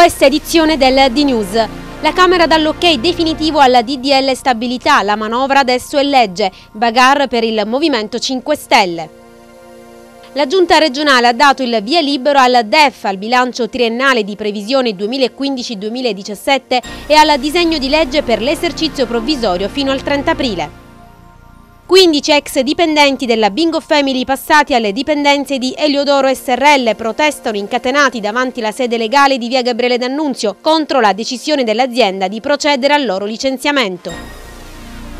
questa edizione del D-News. La Camera dà l'ok ok definitivo alla DDL Stabilità, la manovra adesso è legge, bagar per il Movimento 5 Stelle. La Giunta regionale ha dato il via libero al DEF, al bilancio triennale di previsione 2015-2017 e al disegno di legge per l'esercizio provvisorio fino al 30 aprile. 15 ex dipendenti della Bingo Family passati alle dipendenze di Eliodoro SRL protestano incatenati davanti la sede legale di via Gabriele D'Annunzio contro la decisione dell'azienda di procedere al loro licenziamento.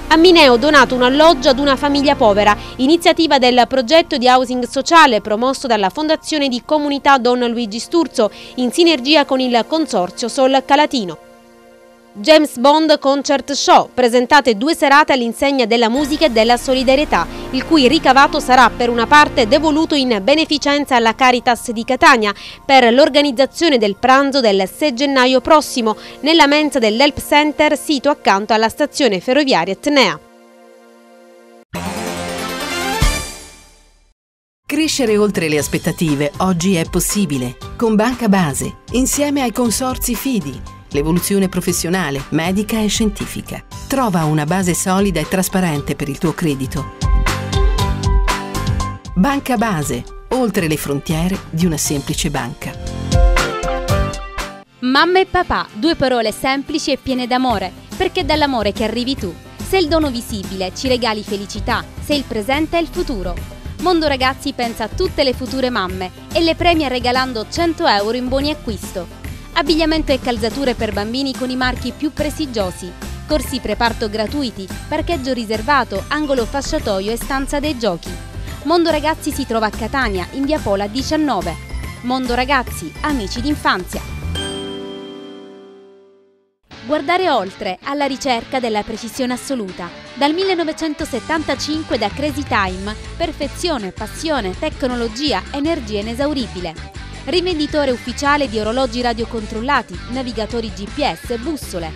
A Mineo donato un alloggio ad una famiglia povera, iniziativa del progetto di housing sociale promosso dalla Fondazione di Comunità Don Luigi Sturzo in sinergia con il Consorzio Sol Calatino. James Bond Concert Show, presentate due serate all'insegna della musica e della solidarietà, il cui ricavato sarà per una parte devoluto in beneficenza alla Caritas di Catania per l'organizzazione del pranzo del 6 gennaio prossimo nella mensa dell'Help Center sito accanto alla stazione ferroviaria Etnea. Crescere oltre le aspettative oggi è possibile con Banca Base, insieme ai consorzi FIDI l'evoluzione professionale, medica e scientifica. Trova una base solida e trasparente per il tuo credito. Banca Base, oltre le frontiere di una semplice banca. Mamma e papà, due parole semplici e piene d'amore, perché è dall'amore che arrivi tu. Se il dono visibile ci regali felicità, se il presente è il futuro. Mondo Ragazzi pensa a tutte le future mamme e le premia regalando 100 euro in buoni acquisto. Abbigliamento e calzature per bambini con i marchi più prestigiosi, corsi preparto gratuiti, parcheggio riservato, angolo fasciatoio e stanza dei giochi. Mondo Ragazzi si trova a Catania, in via Pola 19. Mondo Ragazzi, amici d'infanzia guardare oltre alla ricerca della precisione assoluta. Dal 1975 da Crazy Time, perfezione, passione, tecnologia, energia inesauribile rivenditore ufficiale di orologi radiocontrollati, navigatori GPS, e bussole.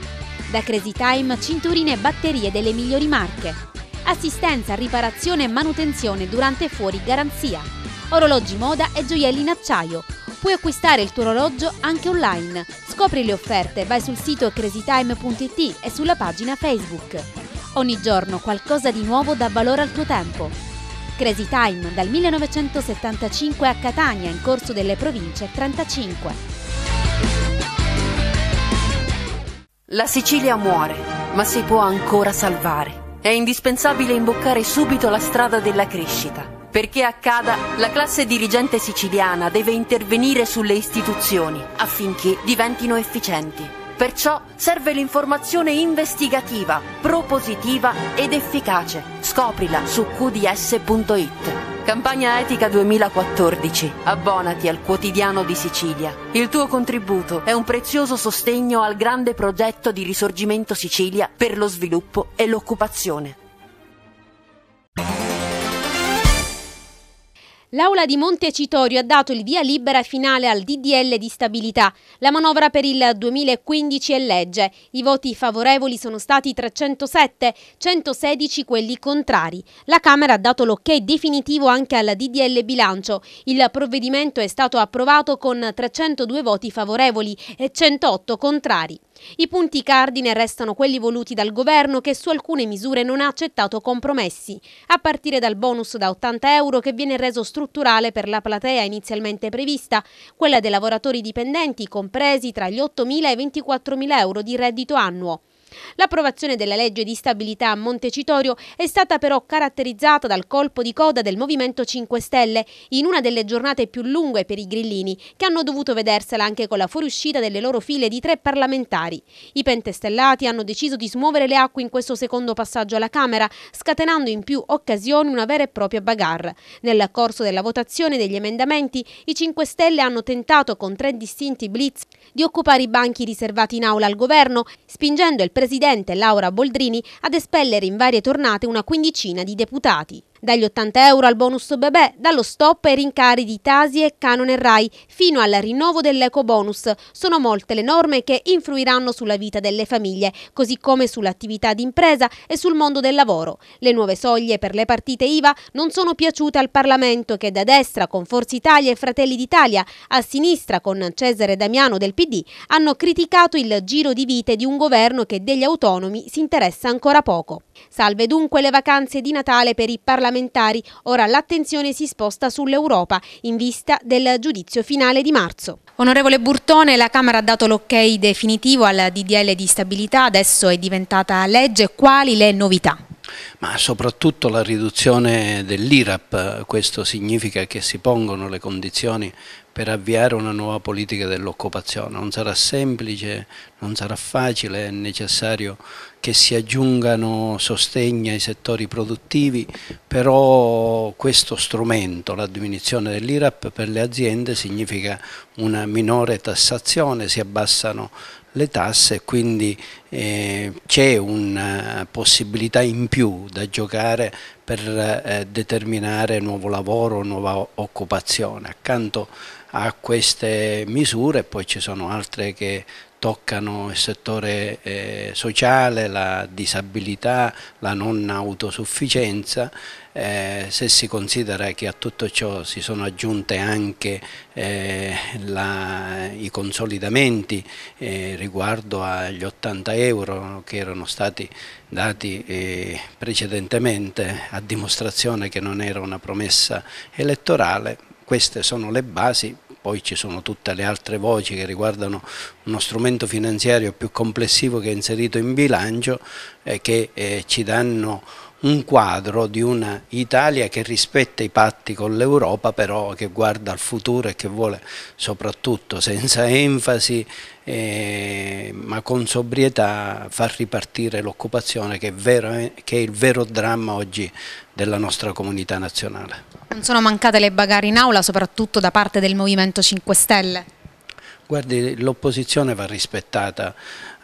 Da Crazy Time, cinturine e batterie delle migliori marche. Assistenza, riparazione e manutenzione durante e fuori garanzia. Orologi moda e gioielli in acciaio. Puoi acquistare il tuo orologio anche online. Scopri le offerte, vai sul sito crazytime.it e sulla pagina Facebook. Ogni giorno qualcosa di nuovo dà valore al tuo tempo. Crazy Time dal 1975 a Catania in corso delle province 35. La Sicilia muore, ma si può ancora salvare. È indispensabile imboccare subito la strada della crescita. Perché accada, la classe dirigente siciliana deve intervenire sulle istituzioni affinché diventino efficienti. Perciò serve l'informazione investigativa, propositiva ed efficace. Scoprila su qds.it. Campagna Etica 2014. Abbonati al quotidiano di Sicilia. Il tuo contributo è un prezioso sostegno al grande progetto di risorgimento Sicilia per lo sviluppo e l'occupazione. L'Aula di Montecitorio ha dato il via libera finale al DDL di stabilità. La manovra per il 2015 è legge. I voti favorevoli sono stati 307, 116 quelli contrari. La Camera ha dato l'ok definitivo anche al DDL bilancio. Il provvedimento è stato approvato con 302 voti favorevoli e 108 contrari. I punti cardine restano quelli voluti dal governo che su alcune misure non ha accettato compromessi, a partire dal bonus da 80 euro che viene reso strutturale per la platea inizialmente prevista, quella dei lavoratori dipendenti compresi tra gli 8.000 e i 24.000 euro di reddito annuo. L'approvazione della legge di stabilità a Montecitorio è stata però caratterizzata dal colpo di coda del Movimento 5 Stelle in una delle giornate più lunghe per i grillini, che hanno dovuto vedersela anche con la fuoriuscita delle loro file di tre parlamentari. I pentestellati hanno deciso di smuovere le acque in questo secondo passaggio alla Camera, scatenando in più occasioni una vera e propria bagarre. Nel corso della votazione degli emendamenti, i 5 Stelle hanno tentato con tre distinti blitz di occupare i banchi riservati in aula al governo, spingendo il Presidente presidente Laura Boldrini ad espellere in varie tornate una quindicina di deputati. Dagli 80 euro al bonus bebè, dallo stop ai rincari di Tasi e Canone Rai, fino al rinnovo dell'eco bonus. Sono molte le norme che influiranno sulla vita delle famiglie, così come sull'attività d'impresa e sul mondo del lavoro. Le nuove soglie per le partite IVA non sono piaciute al Parlamento che da destra con Forza Italia e Fratelli d'Italia, a sinistra con Cesare Damiano del PD, hanno criticato il giro di vite di un governo che degli autonomi si interessa ancora poco. Salve dunque le vacanze di Natale per i parlamentari parlamentari. Ora l'attenzione si sposta sull'Europa in vista del giudizio finale di marzo. Onorevole Burtone, la Camera ha dato l'ok definitivo al DDL di stabilità, adesso è diventata legge. Quali le novità? ma soprattutto la riduzione dell'IRAP, questo significa che si pongono le condizioni per avviare una nuova politica dell'occupazione. Non sarà semplice, non sarà facile, è necessario che si aggiungano sostegni ai settori produttivi, però questo strumento, la diminuzione dell'IRAP per le aziende significa una minore tassazione, si abbassano le tasse e quindi eh, c'è una possibilità in più da giocare per eh, determinare nuovo lavoro, nuova occupazione. Accanto a queste misure, poi ci sono altre che toccano il settore eh, sociale, la disabilità, la non autosufficienza, eh, se si considera che a tutto ciò si sono aggiunte anche eh, la, i consolidamenti eh, riguardo agli 80 euro che erano stati dati eh, precedentemente a dimostrazione che non era una promessa elettorale, queste sono le basi, poi ci sono tutte le altre voci che riguardano uno strumento finanziario più complessivo che è inserito in bilancio e che eh, ci danno un quadro di un'Italia che rispetta i patti con l'Europa però che guarda al futuro e che vuole soprattutto senza enfasi eh, ma con sobrietà far ripartire l'occupazione che, eh, che è il vero dramma oggi della nostra comunità nazionale. Non sono mancate le bagarre in aula, soprattutto da parte del Movimento 5 Stelle? Guardi, l'opposizione va rispettata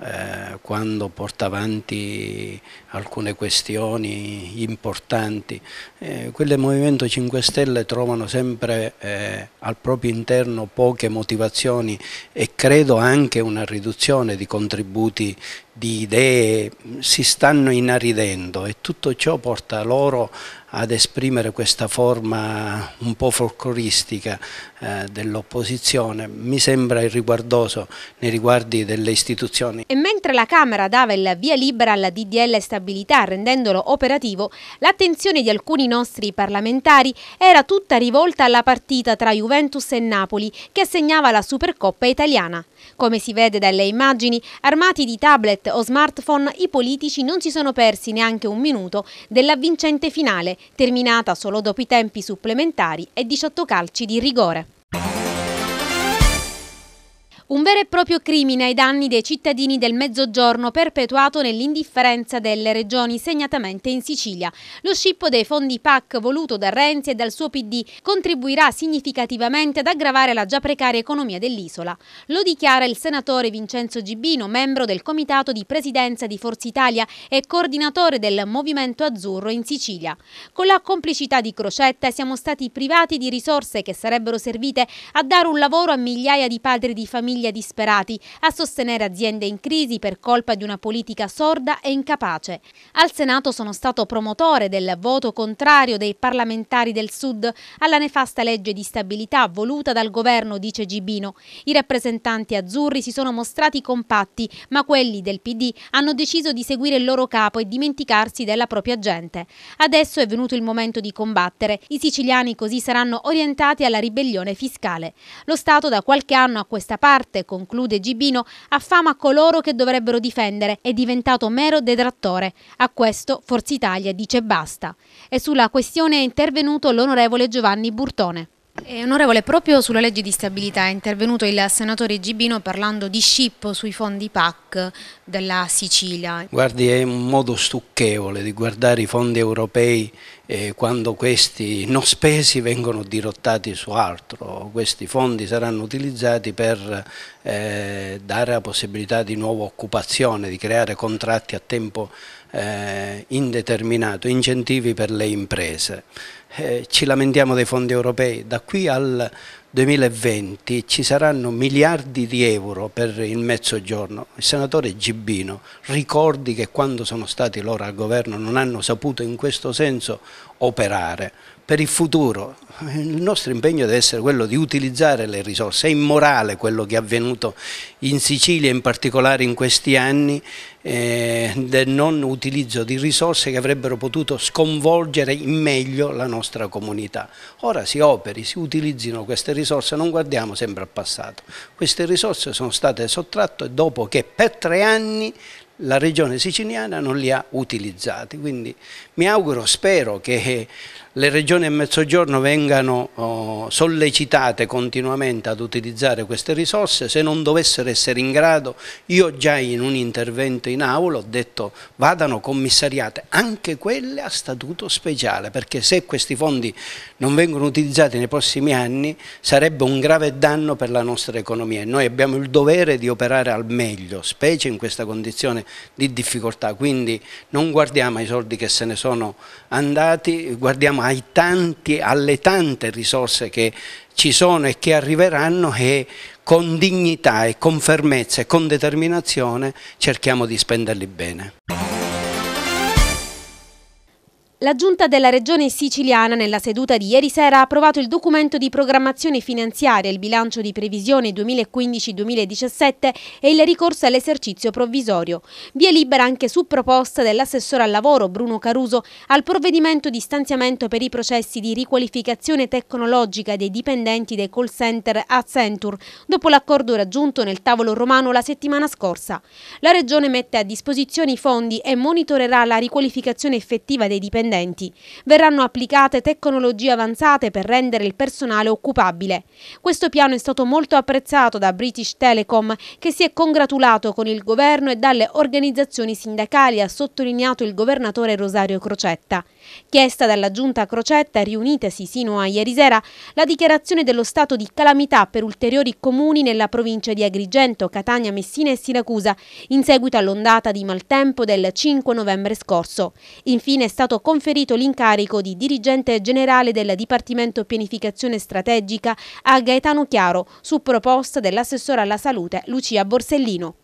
eh, quando porta avanti alcune questioni importanti. Eh, quelle del Movimento 5 Stelle trovano sempre eh, al proprio interno poche motivazioni e credo anche una riduzione di contributi di idee si stanno inaridendo e tutto ciò porta loro a ad esprimere questa forma un po' folcloristica eh, dell'opposizione mi sembra irriguardoso nei riguardi delle istituzioni. E mentre la Camera dava il via libera alla DDL stabilità rendendolo operativo, l'attenzione di alcuni nostri parlamentari era tutta rivolta alla partita tra Juventus e Napoli che assegnava la Supercoppa italiana. Come si vede dalle immagini, armati di tablet o smartphone, i politici non si sono persi neanche un minuto della vincente finale, terminata solo dopo i tempi supplementari e 18 calci di rigore. Un vero e proprio crimine ai danni dei cittadini del Mezzogiorno perpetuato nell'indifferenza delle regioni, segnatamente in Sicilia. Lo scippo dei fondi PAC voluto da Renzi e dal suo PD contribuirà significativamente ad aggravare la già precaria economia dell'isola. Lo dichiara il senatore Vincenzo Gibino, membro del comitato di presidenza di Forza Italia e coordinatore del Movimento Azzurro in Sicilia. Con la complicità di Crocetta siamo stati privati di risorse che sarebbero servite a dare un lavoro a migliaia di padri di famiglia famiglie disperati, a sostenere aziende in crisi per colpa di una politica sorda e incapace. Al Senato sono stato promotore del voto contrario dei parlamentari del Sud alla nefasta legge di stabilità voluta dal governo, dice Gibino. I rappresentanti azzurri si sono mostrati compatti, ma quelli del PD hanno deciso di seguire il loro capo e dimenticarsi della propria gente. Adesso è venuto il momento di combattere. I siciliani così saranno orientati alla ribellione fiscale. Lo Stato da qualche anno a questa parte parte, conclude Gibino, affama coloro che dovrebbero difendere, è diventato mero detrattore. A questo Forza Italia dice basta. E sulla questione è intervenuto l'onorevole Giovanni Burtone. Eh, onorevole, proprio sulla legge di stabilità è intervenuto il senatore Gibino parlando di scippo sui fondi PAC della Sicilia. Guardi, è un modo stucchevole di guardare i fondi europei eh, quando questi non spesi vengono dirottati su altro. Questi fondi saranno utilizzati per eh, dare la possibilità di nuova occupazione, di creare contratti a tempo eh, indeterminato, incentivi per le imprese. Eh, ci lamentiamo dei fondi europei, da qui al 2020 ci saranno miliardi di euro per il mezzogiorno. Il senatore Gibbino ricordi che quando sono stati loro al governo non hanno saputo in questo senso operare per il futuro. Il nostro impegno deve essere quello di utilizzare le risorse. È immorale quello che è avvenuto in Sicilia, in particolare in questi anni, eh, del non utilizzo di risorse che avrebbero potuto sconvolgere in meglio la nostra comunità. Ora si operi, si utilizzino queste risorse, non guardiamo sempre al passato. Queste risorse sono state sottratte dopo che per tre anni la regione siciliana non li ha utilizzati. Quindi mi auguro, spero che le regioni del mezzogiorno vengano oh, sollecitate continuamente ad utilizzare queste risorse, se non dovessero essere in grado, io già in un intervento in aula ho detto vadano commissariate anche quelle a statuto speciale, perché se questi fondi non vengono utilizzati nei prossimi anni sarebbe un grave danno per la nostra economia e noi abbiamo il dovere di operare al meglio, specie in questa condizione di difficoltà, quindi non guardiamo ai soldi che se ne sono andati, guardiamo a ai tanti, alle tante risorse che ci sono e che arriveranno e con dignità e con fermezza e con determinazione cerchiamo di spenderli bene. La Giunta della Regione siciliana nella seduta di ieri sera ha approvato il documento di programmazione finanziaria, il bilancio di previsione 2015-2017 e il ricorso all'esercizio provvisorio. Via libera anche su proposta dell'assessore al lavoro Bruno Caruso al provvedimento di stanziamento per i processi di riqualificazione tecnologica dei dipendenti dei call center Accenture, dopo l'accordo raggiunto nel tavolo romano la settimana scorsa. La Regione mette a disposizione i fondi e monitorerà la riqualificazione effettiva dei dipendenti dipendenti. Verranno applicate tecnologie avanzate per rendere il personale occupabile. Questo piano è stato molto apprezzato da British Telecom che si è congratulato con il governo e dalle organizzazioni sindacali, ha sottolineato il governatore Rosario Crocetta. Chiesta dalla giunta Crocetta, riunitasi sino a ieri sera, la dichiarazione dello stato di calamità per ulteriori comuni nella provincia di Agrigento, Catania, Messina e Siracusa, in seguito all'ondata di maltempo del 5 novembre scorso. Infine è stato confermato conferito l'incarico di dirigente generale del Dipartimento Pianificazione Strategica a Gaetano Chiaro su proposta dell'assessore alla salute Lucia Borsellino.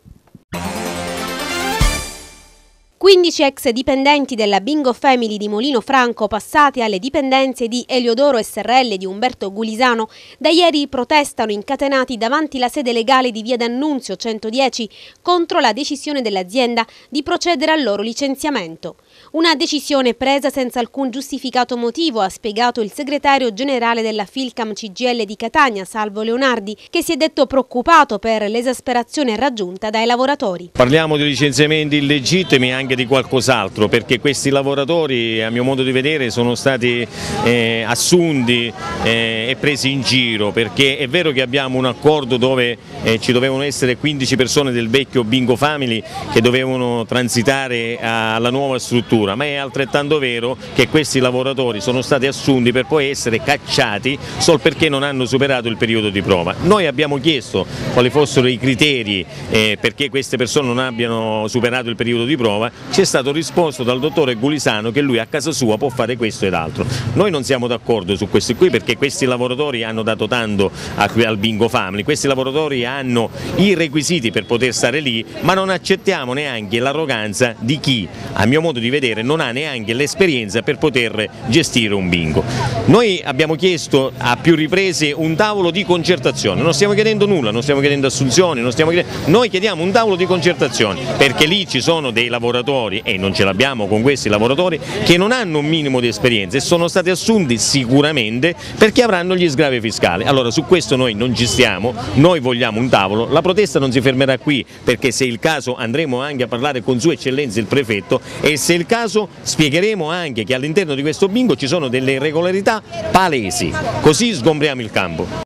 15 ex dipendenti della Bingo Family di Molino Franco passati alle dipendenze di Eliodoro SRL di Umberto Gulisano da ieri protestano incatenati davanti la sede legale di Via D'Annunzio 110 contro la decisione dell'azienda di procedere al loro licenziamento. Una decisione presa senza alcun giustificato motivo, ha spiegato il segretario generale della Filcam CGL di Catania, Salvo Leonardi, che si è detto preoccupato per l'esasperazione raggiunta dai lavoratori. Parliamo di licenziamenti illegittimi e anche di qualcos'altro, perché questi lavoratori, a mio modo di vedere, sono stati eh, assunti eh, e presi in giro, perché è vero che abbiamo un accordo dove eh, ci dovevano essere 15 persone del vecchio Bingo Family che dovevano transitare alla nuova struttura chiusura, ma è altrettanto vero che questi lavoratori sono stati assunti per poi essere cacciati solo perché non hanno superato il periodo di prova. Noi abbiamo chiesto quali fossero i criteri eh, perché queste persone non abbiano superato il periodo di prova, ci è stato risposto dal dottore Gulisano che lui a casa sua può fare questo ed altro. Noi non siamo d'accordo su questo qui perché questi lavoratori hanno dato tanto al Bingo Family, questi lavoratori hanno i requisiti per poter stare lì, ma non accettiamo neanche l'arroganza di chi, a mio modo di vedere, avere, non ha neanche l'esperienza per poter gestire un bingo. Noi abbiamo chiesto a più riprese un tavolo di concertazione, non stiamo chiedendo nulla, non stiamo chiedendo assunzioni, non stiamo chiedendo... noi chiediamo un tavolo di concertazione perché lì ci sono dei lavoratori e non ce l'abbiamo con questi lavoratori che non hanno un minimo di esperienza e sono stati assunti sicuramente perché avranno gli sgravi fiscali. Allora su questo noi non ci stiamo, noi vogliamo un tavolo, la protesta non si fermerà qui perché se il caso andremo anche a parlare con sua eccellenza il prefetto e se il caso caso spiegheremo anche che all'interno di questo bingo ci sono delle irregolarità palesi, così sgombriamo il campo.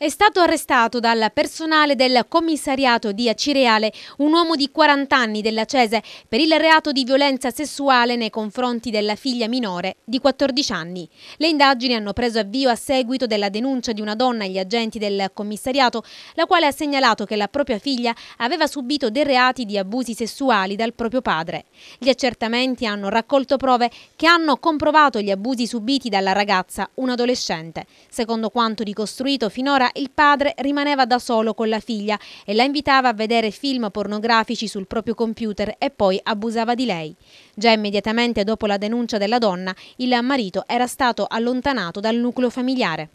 È stato arrestato dal personale del commissariato di Acireale un uomo di 40 anni della Cese per il reato di violenza sessuale nei confronti della figlia minore di 14 anni. Le indagini hanno preso avvio a seguito della denuncia di una donna agli agenti del commissariato, la quale ha segnalato che la propria figlia aveva subito dei reati di abusi sessuali dal proprio padre. Gli accertamenti hanno raccolto prove che hanno comprovato gli abusi subiti dalla ragazza, un adolescente. Secondo quanto ricostruito finora, il padre rimaneva da solo con la figlia e la invitava a vedere film pornografici sul proprio computer e poi abusava di lei. Già immediatamente dopo la denuncia della donna, il marito era stato allontanato dal nucleo familiare.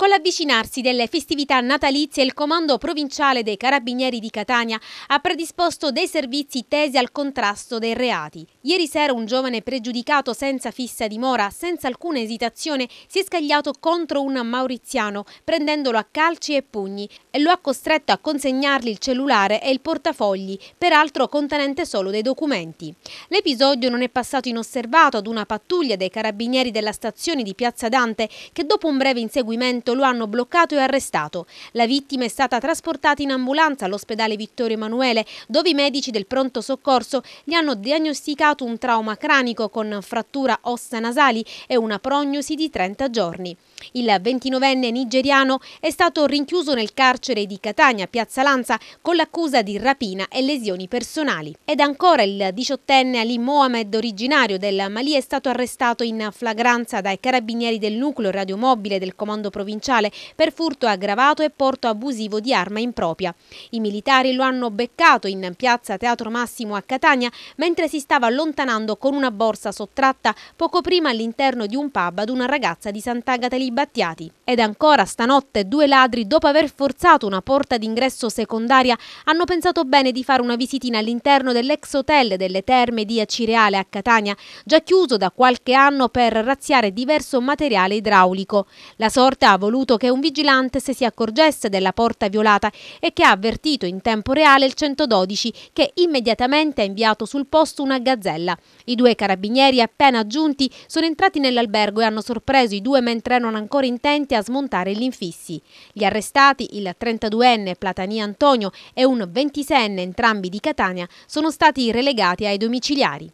Con l'avvicinarsi delle festività natalizie, il Comando Provinciale dei Carabinieri di Catania ha predisposto dei servizi tesi al contrasto dei reati. Ieri sera un giovane pregiudicato senza fissa dimora, senza alcuna esitazione, si è scagliato contro un mauriziano, prendendolo a calci e pugni, e lo ha costretto a consegnargli il cellulare e il portafogli, peraltro contenente solo dei documenti. L'episodio non è passato inosservato ad una pattuglia dei carabinieri della stazione di Piazza Dante che dopo un breve inseguimento subito lo hanno bloccato e arrestato. La vittima è stata trasportata in ambulanza all'ospedale Vittorio Emanuele, dove i medici del pronto soccorso gli hanno diagnosticato un trauma cranico con frattura ossa nasali e una prognosi di 30 giorni. Il 29enne nigeriano è stato rinchiuso nel carcere di Catania, Piazza Lanza, con l'accusa di rapina e lesioni personali. Ed ancora il 18enne Ali Mohamed, originario del Mali, è stato arrestato in flagranza dai carabinieri del nucleo radiomobile del comando provinciale per furto aggravato e porto abusivo di arma impropria. I militari lo hanno beccato in piazza Teatro Massimo a Catania mentre si stava allontanando con una borsa sottratta poco prima all'interno di un pub ad una ragazza di Sant'Agata Ligure i Battiati. Ed ancora stanotte due ladri, dopo aver forzato una porta d'ingresso secondaria, hanno pensato bene di fare una visitina all'interno dell'ex hotel delle terme di Acireale a Catania, già chiuso da qualche anno per razziare diverso materiale idraulico. La sorte ha voluto che un vigilante se si accorgesse della porta violata e che ha avvertito in tempo reale il 112 che immediatamente ha inviato sul posto una gazzella. I due carabinieri appena giunti sono entrati nell'albergo e hanno sorpreso i due mentre erano ancora intenti a smontare gli infissi. Gli arrestati, il 32enne Platani Antonio e un 26enne entrambi di Catania, sono stati relegati ai domiciliari.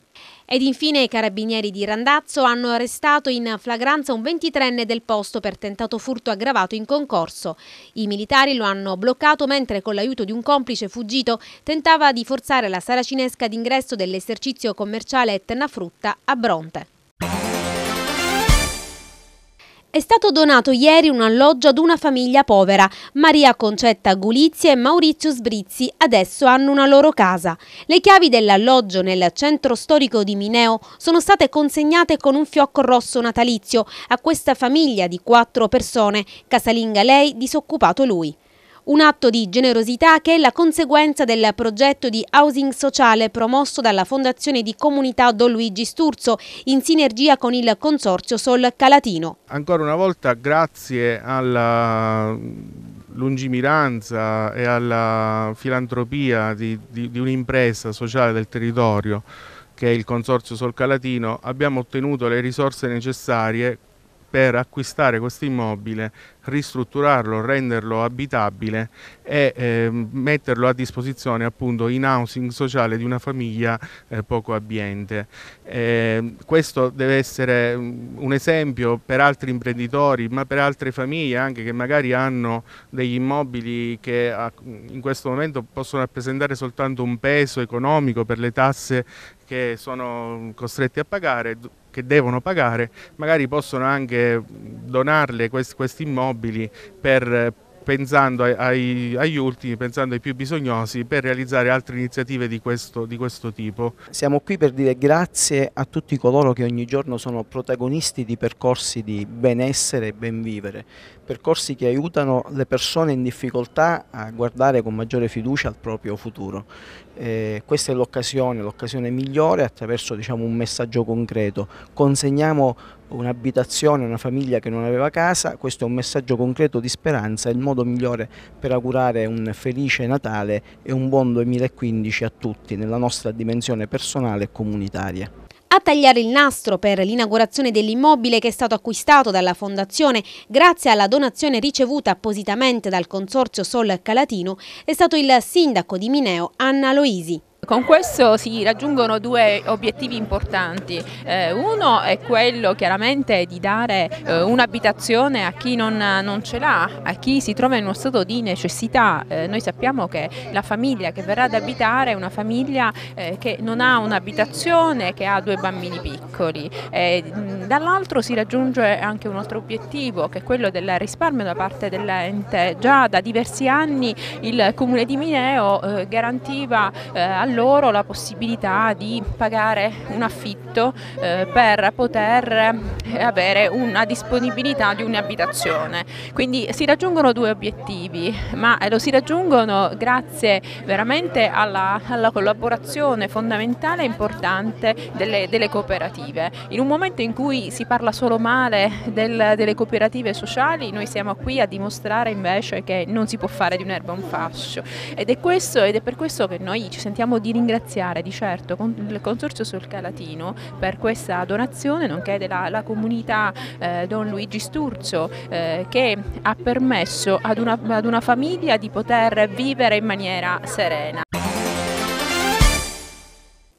Ed infine i carabinieri di Randazzo hanno arrestato in flagranza un 23enne del posto per tentato furto aggravato in concorso. I militari lo hanno bloccato mentre con l'aiuto di un complice fuggito tentava di forzare la saracinesca d'ingresso dell'esercizio commerciale Tennafrutta a Bronte. È stato donato ieri un alloggio ad una famiglia povera. Maria Concetta Gulizia e Maurizio Sbrizzi adesso hanno una loro casa. Le chiavi dell'alloggio nel centro storico di Mineo sono state consegnate con un fiocco rosso natalizio a questa famiglia di quattro persone, casalinga lei, disoccupato lui. Un atto di generosità che è la conseguenza del progetto di housing sociale promosso dalla Fondazione di Comunità Don Luigi Sturzo in sinergia con il Consorzio Sol Calatino. Ancora una volta grazie alla lungimiranza e alla filantropia di, di, di un'impresa sociale del territorio che è il Consorzio Sol Calatino, abbiamo ottenuto le risorse necessarie per acquistare questo immobile, ristrutturarlo, renderlo abitabile e eh, metterlo a disposizione appunto in housing sociale di una famiglia eh, poco abbiente. Eh, questo deve essere mm, un esempio per altri imprenditori ma per altre famiglie anche che magari hanno degli immobili che in questo momento possono rappresentare soltanto un peso economico per le tasse che sono costretti a pagare che devono pagare, magari possono anche donarle questi immobili per pensando ai, agli ultimi, pensando ai più bisognosi per realizzare altre iniziative di questo, di questo tipo. Siamo qui per dire grazie a tutti coloro che ogni giorno sono protagonisti di percorsi di benessere e benvivere, percorsi che aiutano le persone in difficoltà a guardare con maggiore fiducia al proprio futuro. Eh, questa è l'occasione, l'occasione migliore attraverso diciamo, un messaggio concreto. Consegniamo un'abitazione, una famiglia che non aveva casa, questo è un messaggio concreto di speranza, il modo migliore per augurare un felice Natale e un buon 2015 a tutti nella nostra dimensione personale e comunitaria. A tagliare il nastro per l'inaugurazione dell'immobile che è stato acquistato dalla Fondazione grazie alla donazione ricevuta appositamente dal Consorzio Sol Calatino è stato il sindaco di Mineo Anna Loisi. Con questo si raggiungono due obiettivi importanti. Eh, uno è quello chiaramente di dare eh, un'abitazione a chi non, non ce l'ha, a chi si trova in uno stato di necessità. Eh, noi sappiamo che la famiglia che verrà ad abitare è una famiglia eh, che non ha un'abitazione, che ha due bambini piccoli. Eh, dall'altro si raggiunge anche un altro obiettivo che è quello del risparmio da parte dell'ente. Già da diversi anni il Comune di Mineo eh, garantiva eh, loro la possibilità di pagare un affitto eh, per poter eh, avere una disponibilità di un'abitazione. Quindi si raggiungono due obiettivi, ma eh, lo si raggiungono grazie veramente alla, alla collaborazione fondamentale e importante delle, delle, cooperative. In un momento in cui si parla solo male del, delle cooperative sociali, noi siamo qui a dimostrare invece che non si può fare di un'erba un fascio ed è, questo, ed è per questo che noi ci sentiamo di ringraziare di certo il Consorzio sul Calatino per questa donazione, nonché della comunità comunità eh, Don Luigi Sturzo eh, che ha permesso ad una, ad una famiglia di poter vivere in maniera serena.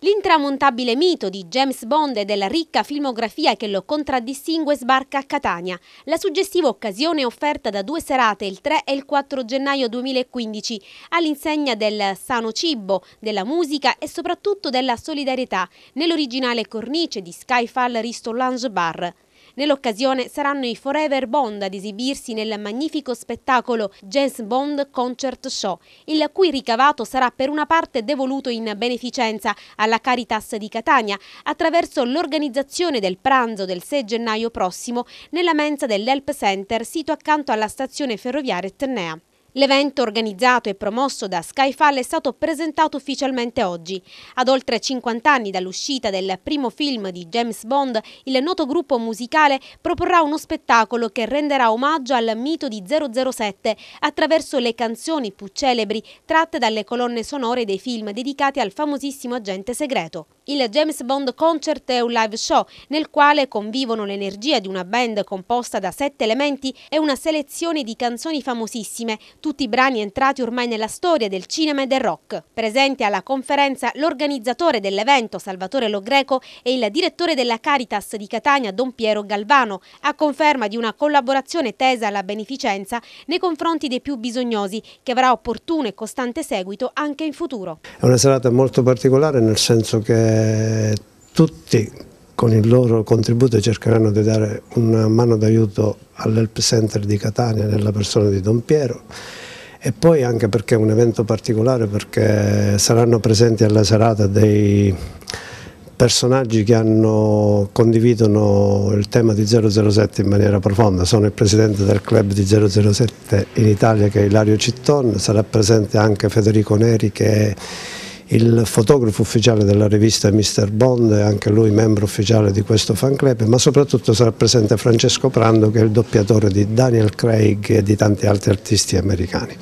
L'intramontabile mito di James Bond e della ricca filmografia che lo contraddistingue sbarca a Catania. La suggestiva occasione è offerta da due serate, il 3 e il 4 gennaio 2015, all'insegna del sano cibo, della musica e soprattutto della solidarietà, nell'originale cornice di Skyfall Restaurant Bar. Nell'occasione saranno i Forever Bond ad esibirsi nel magnifico spettacolo James Bond Concert Show, il cui ricavato sarà per una parte devoluto in beneficenza alla Caritas di Catania attraverso l'organizzazione del pranzo del 6 gennaio prossimo nella mensa dell'Help Center sito accanto alla stazione ferroviaria Etnea. L'evento organizzato e promosso da Skyfall è stato presentato ufficialmente oggi. Ad oltre 50 anni dall'uscita del primo film di James Bond, il noto gruppo musicale proporrà uno spettacolo che renderà omaggio al mito di 007 attraverso le canzoni più celebri tratte dalle colonne sonore dei film dedicati al famosissimo agente segreto. Il James Bond Concert è un live show nel quale convivono l'energia di una band composta da sette elementi e una selezione di canzoni famosissime, tutti brani entrati ormai nella storia del cinema e del rock. Presente alla conferenza l'organizzatore dell'evento Salvatore Logreco e il direttore della Caritas di Catania Don Piero Galvano, a conferma di una collaborazione tesa alla beneficenza nei confronti dei più bisognosi, che avrà opportuno e costante seguito anche in futuro. È una serata molto particolare nel senso che eh, tutti con il loro contributo cercheranno di dare una mano d'aiuto all'Help Center di Catania nella persona di Don Piero e poi anche perché è un evento particolare perché saranno presenti alla serata dei personaggi che hanno, condividono il tema di 007 in maniera profonda, sono il presidente del club di 007 in Italia che è Ilario Citton, sarà presente anche Federico Neri che è il fotografo ufficiale della rivista Mr. Bond, anche lui membro ufficiale di questo fan club, ma soprattutto sarà presente Francesco Prando che è il doppiatore di Daniel Craig e di tanti altri artisti americani.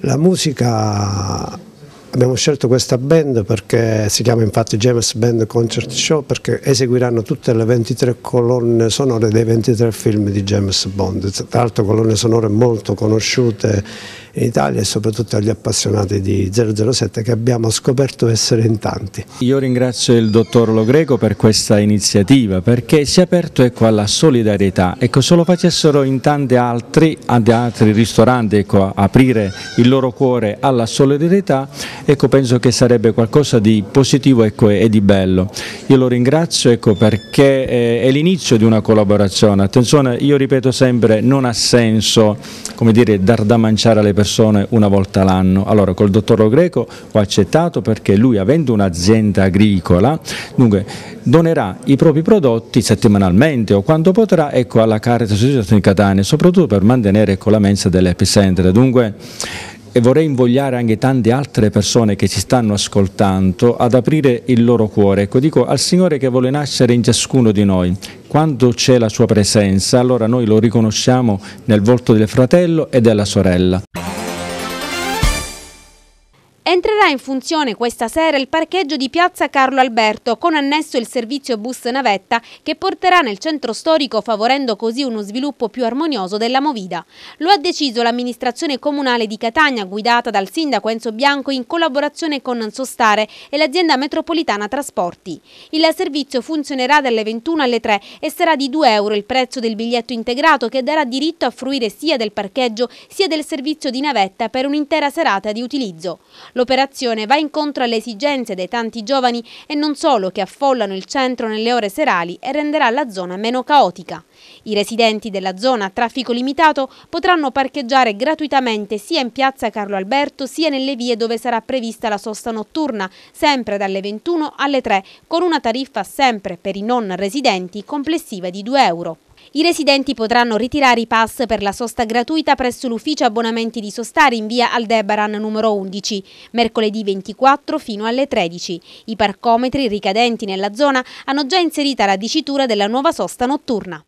La musica, abbiamo scelto questa band perché si chiama infatti James Band Concert Show perché eseguiranno tutte le 23 colonne sonore dei 23 film di James Bond, tra l'altro colonne sonore molto conosciute in Italia e soprattutto agli appassionati di 007 che abbiamo scoperto essere in tanti. Io ringrazio il dottor Logreco per questa iniziativa perché si è aperto ecco, alla solidarietà, ecco, se lo facessero in tanti altri, altri ristoranti ecco, aprire il loro cuore alla solidarietà, ecco, penso che sarebbe qualcosa di positivo ecco, e di bello. Io lo ringrazio ecco, perché eh, è l'inizio di una collaborazione, attenzione io ripeto sempre non ha senso come dire, dar da mangiare alle persone persone una volta l'anno. Allora col dottor Lo Greco ho accettato perché lui avendo un'azienda agricola dunque, donerà i propri prodotti settimanalmente o quando potrà ecco, alla Caritas di Catania, soprattutto per mantenere ecco, la mensa dell'epicentro. Dunque e vorrei invogliare anche tante altre persone che ci stanno ascoltando ad aprire il loro cuore. Ecco, dico al Signore che vuole nascere in ciascuno di noi. Quando c'è la sua presenza, allora noi lo riconosciamo nel volto del fratello e della sorella. Entrerà in funzione questa sera il parcheggio di Piazza Carlo Alberto con annesso il servizio bus navetta che porterà nel centro storico favorendo così uno sviluppo più armonioso della Movida. Lo ha deciso l'amministrazione comunale di Catania guidata dal sindaco Enzo Bianco in collaborazione con Sostare e l'azienda metropolitana Trasporti. Il servizio funzionerà dalle 21 alle 3 e sarà di 2 euro il prezzo del biglietto integrato che darà diritto a fruire sia del parcheggio sia del servizio di navetta per un'intera serata di utilizzo. L'operazione va incontro alle esigenze dei tanti giovani e non solo che affollano il centro nelle ore serali e renderà la zona meno caotica. I residenti della zona a traffico limitato potranno parcheggiare gratuitamente sia in piazza Carlo Alberto sia nelle vie dove sarà prevista la sosta notturna, sempre dalle 21 alle 3, con una tariffa sempre per i non residenti complessiva di 2 euro. I residenti potranno ritirare i pass per la sosta gratuita presso l'ufficio abbonamenti di Sostari in via Aldebaran numero 11, mercoledì 24 fino alle 13. I parcometri ricadenti nella zona hanno già inserita la dicitura della nuova sosta notturna.